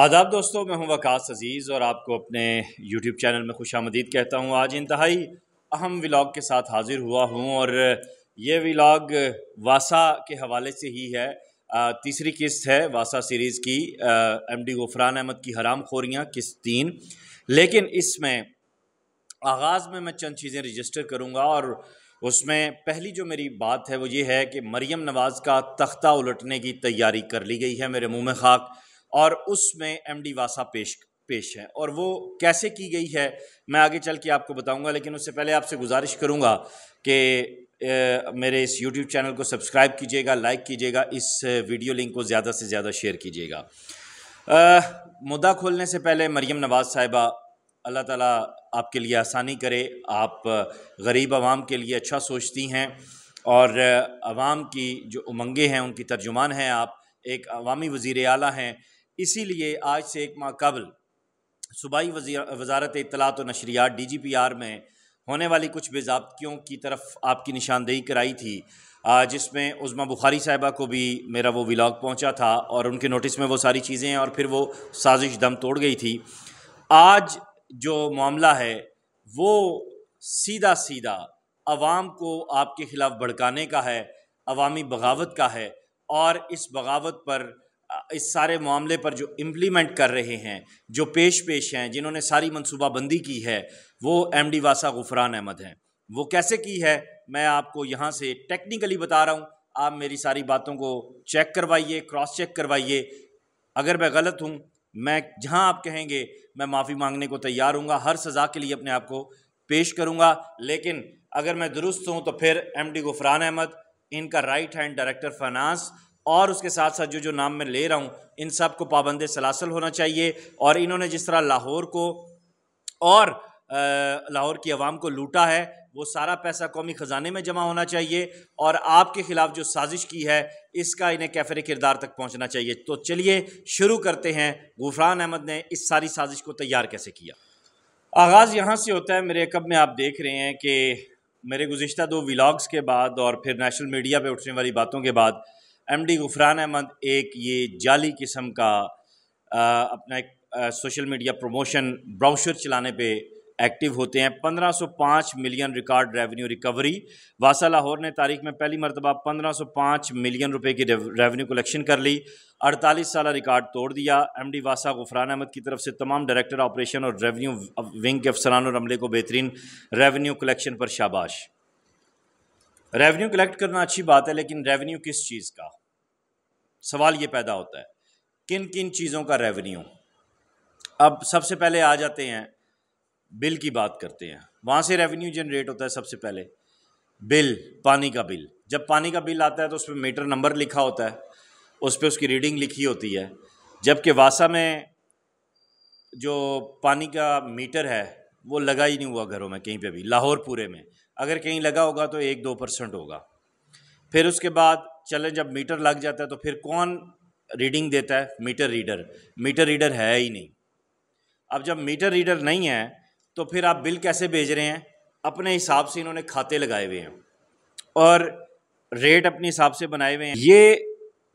आदाब दोस्तों मैं हूं वकास अज़ीज़ और आपको अपने यूट्यूब चैनल में खुश आमदीद कहता हूं आज इंतहाई अहम व्लाग के साथ हाज़िर हुआ हूं और ये व्लाग वासा के हवाले से ही है तीसरी किस्त है वासा सीरीज़ की एम डी गुफरान अहमद की हराम खोरियाँ किस्त तीन लेकिन इसमें आगाज़ में मैं चंद चीज़ें रजिस्टर करूँगा और उसमें पहली जो मेरी बात है वो ये है कि मरीम नवाज़ का तख्ता उलटने की तैयारी कर ली गई है मेरे मुँह में खाक और उसमें एम डी वासा पेश पेश है और वो कैसे की गई है मैं आगे चल के आपको बताऊंगा लेकिन उससे पहले आपसे गुजारिश करूंगा कि मेरे इस यूट्यूब चैनल को सब्सक्राइब कीजिएगा लाइक कीजिएगा इस वीडियो लिंक को ज़्यादा से ज़्यादा शेयर कीजिएगा मुद्दा खोलने से पहले मरीम नवाज़ साहिबा अल्लाह ताला आपके लिए आसानी करे आप गरीब आवाम के लिए अच्छा सोचती हैं और आवाम की जो उमंगें हैं उनकी तर्जुमान हैं आप एक अवामी वज़ी अली हैं इसीलिए आज से एक माह कबल सूबाई वजारत इतलात व नशरियात डी जी पी आर में होने वाली कुछ बेजाबतियों की तरफ आपकी निशानदेही कराई थी जिसमें उज़मा बुखारी साहिबा को भी मेरा वो व्लाग पहुँचा था और उनके नोटिस में वो सारी चीज़ें और फिर वो साजिश दम तोड़ गई थी आज जो मामला है वो सीधा सीधा आवाम को आपके ख़िलाफ़ भड़काने का है अवामी बगावत का है और इस बगावत पर इस सारे मामले पर जो इम्प्लीमेंट कर रहे हैं जो पेश पेश हैं जिन्होंने सारी मनसूबाबंदी की है वो एम डी वासा गुफरान अहमद हैं वो कैसे की है मैं आपको यहाँ से टेक्निकली बता रहा हूँ आप मेरी सारी बातों को चेक करवाइए क्रॉस चेक करवाइए अगर मैं गलत हूँ मैं जहाँ आप कहेंगे मैं माफ़ी मांगने को तैयार हूँ हर सज़ा के लिए अपने आप को पेश करूँगा लेकिन अगर मैं दुरुस्त हूँ तो फिर एम डी गुफरान अहमद इनका राइट हैंड डायरेक्टर फाइनेंस और उसके साथ साथ जो जो नाम मैं ले रहा हूँ इन सब को पाबंद सलासल होना चाहिए और इन्होंने जिस तरह लाहौर को और लाहौर की आवाम को लूटा है वो सारा पैसा कौमी ख़जाने में जमा होना चाहिए और आपके ख़िलाफ़ जो साजिश की है इसका इन्हें कैफर किरदार तक पहुँचना चाहिए तो चलिए शुरू करते हैं गुफरान अहमद ने इस सारी साजिश को तैयार कैसे किया आगाज़ यहाँ से होता है मेरे कब में आप देख रहे हैं कि मेरे गुज्त दो व्लाग्स के बाद और फिर नेशनल मीडिया पर उठने वाली बातों के बाद एम डी गुफरान अहमद एक ये जाली किस्म का आ, अपना एक आ, सोशल मीडिया प्रमोशन ब्राउशर चलाने पे एक्टिव होते हैं 1505 मिलियन रिकॉर्ड रेवेन्यू रिकवरी वासा लाहौर ने तारीख में पहली मरतबा 1505 मिलियन रुपए की रेवेन्यू कलेक्शन कर ली 48 साल रिकॉर्ड तोड़ दिया एमडी वासा गुफरान अहमद की तरफ से तमाम डायरेक्टर ऑपरेशन और रेवेन्यू विंग के अफसरान और अमले को बेहतरीन रेवेन्यू कलेक्शन पर शाबाश रेवेन्यू कलेक्ट करना अच्छी बात है लेकिन रेवेन्यू किस चीज़ का सवाल ये पैदा होता है किन किन चीज़ों का रेवेन्यू अब सबसे पहले आ जाते हैं बिल की बात करते हैं वहाँ से रेवेन्यू जनरेट होता है सबसे पहले बिल पानी का बिल जब पानी का बिल आता है तो उस पर मीटर नंबर लिखा होता है उस पर उसकी रीडिंग लिखी होती है जबकि वासा में जो पानी का मीटर है वो लगा ही नहीं हुआ घरों में कहीं पे भी लाहौर पूरे में अगर कहीं लगा होगा तो एक दो परसेंट होगा फिर उसके बाद चले जब मीटर लग जाता है तो फिर कौन रीडिंग देता है मीटर रीडर मीटर रीडर है ही नहीं अब जब मीटर रीडर नहीं है तो फिर आप बिल कैसे भेज रहे हैं अपने हिसाब से इन्होंने खाते लगाए हुए हैं और रेट अपने हिसाब से बनाए हुए हैं ये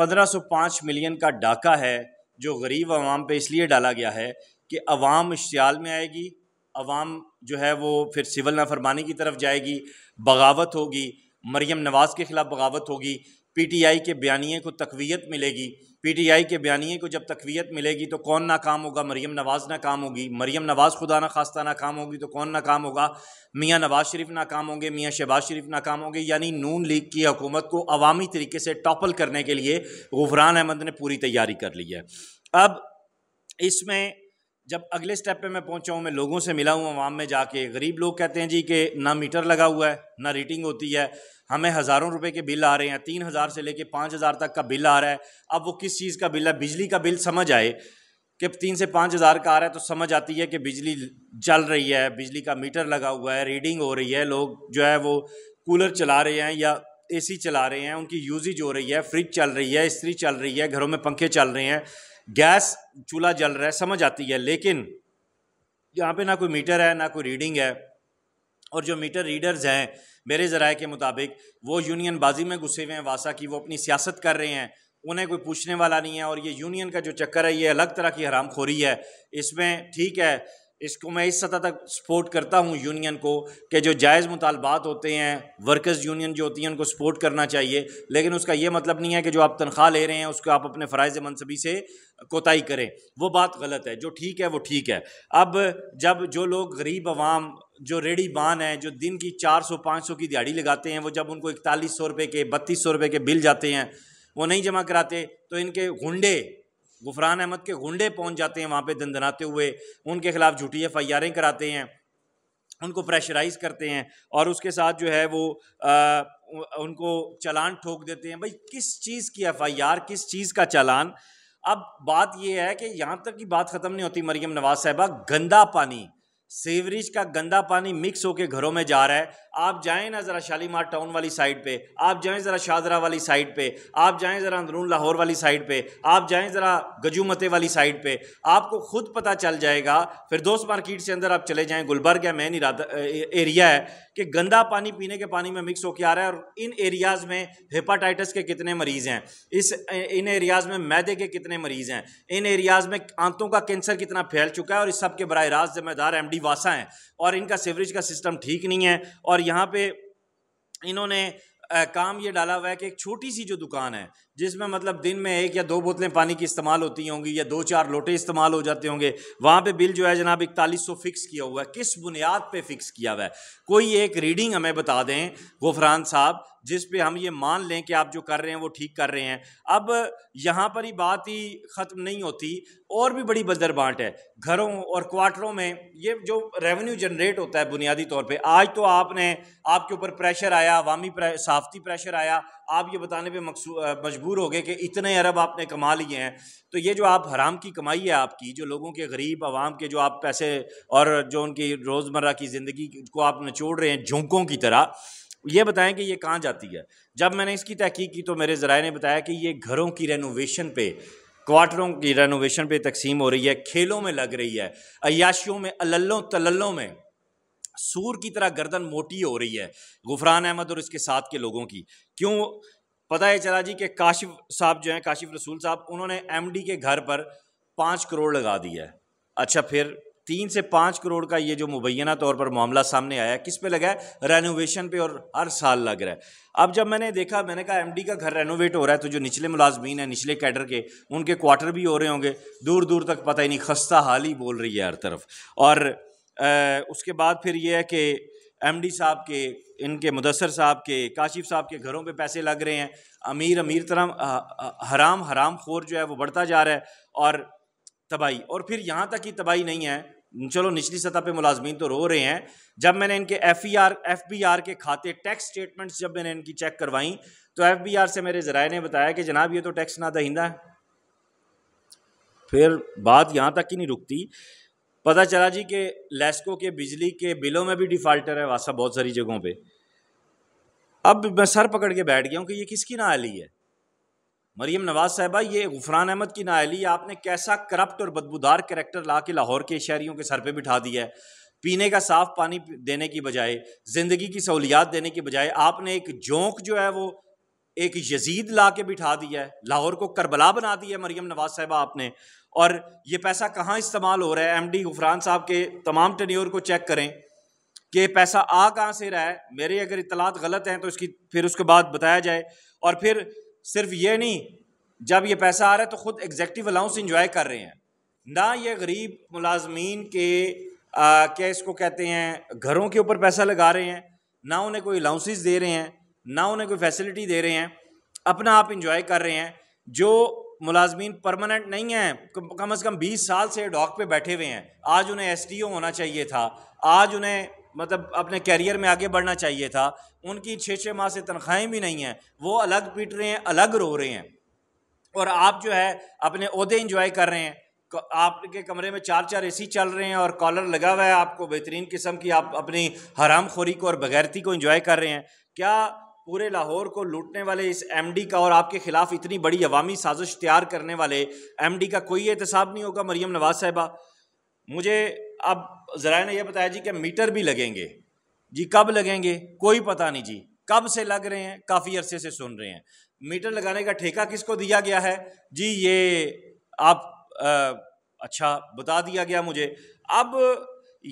1505 मिलियन का डाका है जो गरीब आवाम पे इसलिए डाला गया है कि आवाम इश्तियाल में आएगी अवाम जो है वो फिर सिविल नाफरमानी की तरफ जाएगी बगावत होगी मरीम नवाज़ के ख़िलाफ़ बगावत होगी पी टी आई के बयानिए को तकवीत मिलेगी पी टी आई के बयानी को जब तकवीत मिलेगी तो कौन नाकाम होगा मरीम नवाज़ नाकाम होगी मरीम नवाज़ खुदा ना खास्ता नाकाम होगी तो कौन नाकाम होगा मियाँ नवाज़ शरीफ नाकाम होंगे मियाँ शहबाज शरीफ नाकाम होंगे यानी नून लीग की हकूमत को अवामी तरीके से टॉपल करने के लिए गुफरान अहमद ने पूरी तैयारी कर ली है अब इसमें जब अगले स्टेप पे मैं पहुंचा हूँ मैं लोगों से मिला हूँ आवाम में जाके गरीब लोग कहते हैं जी कि ना मीटर लगा हुआ है ना रीटिंग होती है हमें हज़ारों रुपए के बिल आ रहे हैं तीन हज़ार से लेके पाँच हज़ार तक का बिल आ रहा है अब वो किस चीज़ का बिल है बिजली का बिल समझ आए कि तीन से पाँच हज़ार का आ रहा है तो समझ आती है कि बिजली चल रही है बिजली का मीटर लगा हुआ है रीडिंग हो रही है लोग जो है वो कूलर चला रहे हैं या ए चला रहे हैं उनकी यूजिज हो रही है फ्रिज चल रही है इस्त्री चल रही है घरों में पंखे चल रहे हैं गैस चूल्हा जल रहा है समझ आती है लेकिन यहाँ पे ना कोई मीटर है ना कोई रीडिंग है और जो मीटर रीडर्स हैं मेरे ज़राए के मुताबिक वो यूनियन बाजी में घुसे हुए हैं वासा की वो अपनी सियासत कर रहे हैं उन्हें कोई पूछने वाला नहीं है और ये यूनियन का जो चक्कर है ये अलग तरह की हराम है इसमें ठीक है इसको मैं इस सतह तक सपोर्ट करता हूँ यूनियन को कि जो जायज़ मुतालबात होते हैं वर्कर्स यूनियन जो होती हैं उनको सपोर्ट करना चाहिए लेकिन उसका यह मतलब नहीं है कि जो आप तनख्वाह ले रहे हैं उसको आप अपने फ़रज़ मनसबी से कोताही करें वो बात गलत है जो ठीक है वो ठीक है अब जब जो लोग गरीब आवाम जो रेडी बान हैं जो दिन की चार सौ पाँच सौ की दिहाड़ी लगाते हैं वो जब उनको इकतालीस सौ रुपये के बत्तीस सौ रुपये के बिल जाते हैं वो नहीं जमा कराते तो इनके गुंडे गुफरान अहमद के गुंडे पहुंच जाते हैं वहाँ पे दनाते हुए उनके खिलाफ झूठी एफ आई आरें कराते हैं उनको प्रेशराइज करते हैं और उसके साथ जो है वो आ, उनको चलान ठोक देते हैं भाई किस चीज़ की एफ आई आर किस चीज़ का चालान अब बात यह है कि यहाँ तक की बात ख़त्म नहीं होती मरीम नवाज साहबा गंदा पानी सीवरेज का गंदा पानी मिक्स होकर घरों में जा रहा है आप जाएं ना ज़रा शालीमार टाउन वाली साइड पे आप जाएं ज़रा शाहदरा वाली साइड पे आप जाएं ज़रा अंदरून लाहौर वाली साइड पे आप जाएं ज़रा गजूमते वाली साइड पे आपको खुद पता चल जाएगा फिर दोस्त मार्केट से अंदर आप चले जाएं गुलबर्ग या मैन इरादा एरिया है कि गंदा पानी पीने के पानी में मिक्स होकर आ रहा है और इन एरियाज़ में हेपाटाइटिस के कितने मरीज़ हैं इस इन एरियाज़ में मैदे के कितने मरीज़ हैं इन एरियाज़ में आंतों का कैंसर कितना फैल चुका है और इस सब के बर रास्त ज़िम्मेदार एम अडीवासा हैं और इनका सीवरेज का सिस्टम ठीक नहीं है और यहाँ पे इन्होंने काम ये डाला हुआ है कि एक छोटी सी जो दुकान है जिसमें मतलब दिन में एक या दो बोतलें पानी की इस्तेमाल होती होंगी या दो चार लोटे इस्तेमाल हो जाते होंगे वहाँ पे बिल जो है जनाब इकतालीस सौ फिक्स किया हुआ है किस बुनियाद पे फिक्स किया हुआ है कोई एक रीडिंग हमें बता दें गुफरान साहब जिस पे हम ये मान लें कि आप जो कर रहे हैं वो ठीक कर रहे हैं अब यहाँ पर ही बात ही ख़त्म नहीं होती और भी बड़ी बदर बांट है घरों और क्वार्टरों में ये जो रेवेन्यू जनरेट होता है बुनियादी तौर पे आज तो आपने आपके ऊपर प्रेशर आया अवामी प्रे, साफ़ती प्रेशर आया आप ये बताने पर मजबूर मजबूर हो गए कि इतने अरब आपने कमा लिए हैं तो ये जो आप हराम की कमाई है आपकी जो लोगों के गरीब आवाम के जो आप पैसे और जो उनकी रोज़मर्रा की ज़िंदगी को आप निचोड़ रहे हैं झोंकों की तरह ये बताएं कि ये कहाँ जाती है जब मैंने इसकी तहकीक की तो मेरे जरा ने बताया कि ये घरों की रेनोवेशन पे क्वार्टरों की रेनोवेशन पे तकसीम हो रही है खेलों में लग रही है अयाशियों में अल्लों तल्लों में सूर की तरह गर्दन मोटी हो रही है गुफरान अहमद और इसके साथ के लोगों की क्यों पता है चला जी कि काशिफ साहब जो हैं काशिफ रसूल साहब उन्होंने एमडी के घर पर पाँच करोड़ लगा दिया है अच्छा फिर तीन से पाँच करोड़ का ये जो मुबैना तौर पर मामला सामने आया किस पे लगा है रेनोवेशन पे और हर साल लग रहा है अब जब मैंने देखा मैंने कहा एमडी का घर रेनोवेट हो रहा है तो जो निचले मुलाजमीन हैं निचले कैडर के उनके क्वार्टर भी हो रहे होंगे दूर दूर तक पता ही नहीं खस्ता हाल ही बोल रही है हर तरफ और आ, उसके बाद फिर यह है कि एमडी साहब के इनके मुदसर साहब के काशिफ साहब के घरों पे पैसे लग रहे हैं अमीर अमीर तरह हराम हराम खोर जो है वो बढ़ता जा रहा है और तबाही और फिर यहाँ तक ही तबाही नहीं है चलो निचली सतह पे मुलाजमीन तो रो रहे हैं जब मैंने इनके F E R F B R के खाते टैक्स स्टेटमेंट्स जब मैंने इनकी चेक करवाई तो एफ बी आर से मेरे जराए ने बताया कि जनाब ये तो टैक्स ना दहिंदा है फिर बात यहाँ तक ही नहीं रुकती पता चला जी कि लेस्को के बिजली के बिलों में भी डिफ़ाल्टर है वासा बहुत सारी जगहों पे अब मैं सर पकड़ के बैठ गया हूँ कि ये किसकी नाली है मरीम नवाज साहबा ये गुफरान अहमद की अली आपने कैसा करप्ट और बदबूदार करेक्टर ला के लाहौर के शहरीों के सर पर बिठा दिया है पीने का साफ पानी देने की बजाय ज़िंदगी की सहूलियात देने की बजाय आपने एक जोंक जो है वो एक यजीद ला के बिठा दिया है लाहौर को करबला बना दिया है मरियम नवाज साहबा आपने और ये पैसा कहाँ इस्तेमाल हो रहा है एमडी गुफरान साहब के तमाम टेन्योर को चेक करें कि पैसा आ कहाँ से रहा है मेरे अगर इतलात गलत हैं तो इसकी फिर उसके बाद बताया जाए और फिर सिर्फ ये नहीं जब ये पैसा आ रहा है तो ख़ुद एग्जेक्टिव अलाउंस इंजॉय कर रहे हैं ना ये गरीब मुलाजमीन के आ, क्या इसको कहते हैं घरों के ऊपर पैसा लगा रहे हैं ना उन्हें कोई अलाउंसिस दे रहे हैं ना उन्हें कोई फैसिलिटी दे रहे हैं अपना आप इंजॉय कर रहे हैं जो मुलाजमीन परमानेंट नहीं हैं कम अज़ कम बीस साल से डॉक पे बैठे हुए हैं आज उन्हें एस टी ओ होना चाहिए था आज उन्हें मतलब अपने कैरियर में आगे बढ़ना चाहिए था उनकी छः छः माह से तनख्वाहें भी नहीं हैं वो अलग पीट रहे हैं अलग रो रहे हैं और आप जो है अपने अहदे इंजॉय कर रहे हैं आपके कमरे में चार चार एसी चल रहे हैं और कॉलर लगा हुआ है आपको बेहतरीन किस्म की आप अपनी हराम खोरी को और बगैरती को इंजॉय कर रहे हैं क्या पूरे लाहौर को लूटने वाले इस एमडी का और आपके खिलाफ इतनी बड़ी अवामी साजिश तैयार करने वाले एमडी का कोई एहतसाब नहीं होगा मरियम नवाज साहबा मुझे अब ज़रा ने यह बताया जी कि मीटर भी लगेंगे जी कब लगेंगे कोई पता नहीं जी कब से लग रहे हैं काफ़ी अरसे से सुन रहे हैं मीटर लगाने का ठेका किसको दिया गया है जी ये आप आ, अच्छा बता दिया गया मुझे अब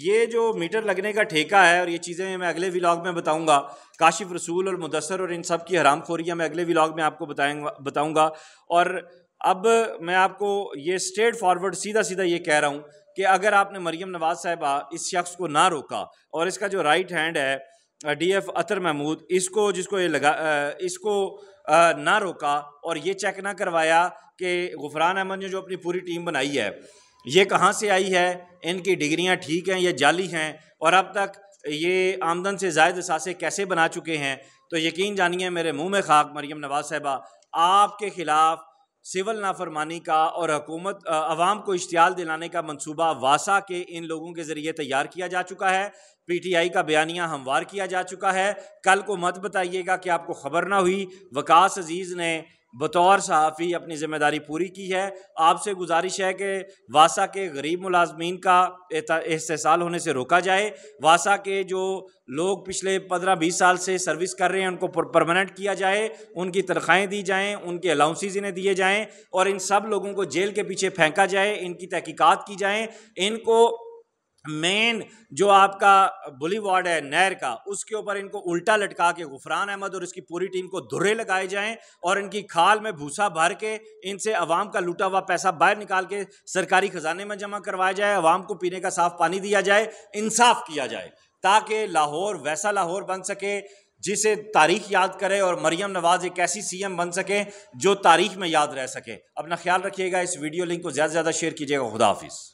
ये जो मीटर लगने का ठेका है और ये चीज़ें मैं अगले व्लॉग में बताऊंगा काशिफ रसूल और मुदसर और इन सब की हराम खोरियाँ मैं अगले व्लॉग में आपको बताएंगा बताऊँगा और अब मैं आपको ये स्ट्रेट फॉरवर्ड सीधा सीधा ये कह रहा हूँ कि अगर आपने मरीम नवाज साहबा इस शख्स को ना रोका और इसका जो राइट हैंड है डी एफ अतर महमूद इसको जिसको ये लगा इसको ना रोका और ये चेक ना करवाया कि गुफरान अहमद ने जो अपनी पूरी टीम बनाई है ये कहाँ से आई है इनकी डिग्रियाँ ठीक हैं या जाली हैं और अब तक ये आमदन से जायद असासे कैसे बना चुके हैं तो यकीन जानिए मेरे मुँह में खाक मरीम नवाज साहबा आपके ख़िलाफ़ सिविल नाफरमानी का और हकूमत आवाम को इश्तियाल दिलाने का मनसूबा वासा के इन लोगों के ज़रिए तैयार किया जा चुका है पी टी आई का बयानिया हमवार किया जा चुका है कल को मत बताइएगा कि आपको ख़बर ना हुई वकास अजीज़ ने बतौर सहाफ़ी अपनी ज़िम्मेदारी पूरी की है आपसे गुजारिश है कि वासा के गरीब मुलाजमीन का इस्तेसाल होने से रोका जाए वासा के जो लोग पिछले पंद्रह बीस साल से सर्विस कर रहे हैं उनको परमानेंट किया जाए उनकी तनख्वाहें दी जाएँ उनके अलाउंसिस इन्हें दिए जाएँ और इन सब लोगों को जेल के पीछे फेंका जाए इनकी तहकीकात की जाएँ इनको मेन जो आपका बुलीवार्ड है नहर का उसके ऊपर इनको उल्टा लटका के गुफरान अहमद और इसकी पूरी टीम को धुरे लगाए जाएं और इनकी खाल में भूसा भर के इनसे अवाम का लूटा हुआ पैसा बाहर निकाल के सरकारी खजाने में जमा करवाया जाए अवाम को पीने का साफ पानी दिया जाए इंसाफ किया जाए ताकि लाहौर वैसा लाहौर बन सके जिसे तारीख याद करे और मरियम नवाज़ एक ऐसी सीएम बन सके जो तारीख में याद रह सके अपना ख्याल रखिएगा इस वीडियो लिंक को ज़्यादा से ज़्यादा शेयर कीजिएगा खुदा हाफिज़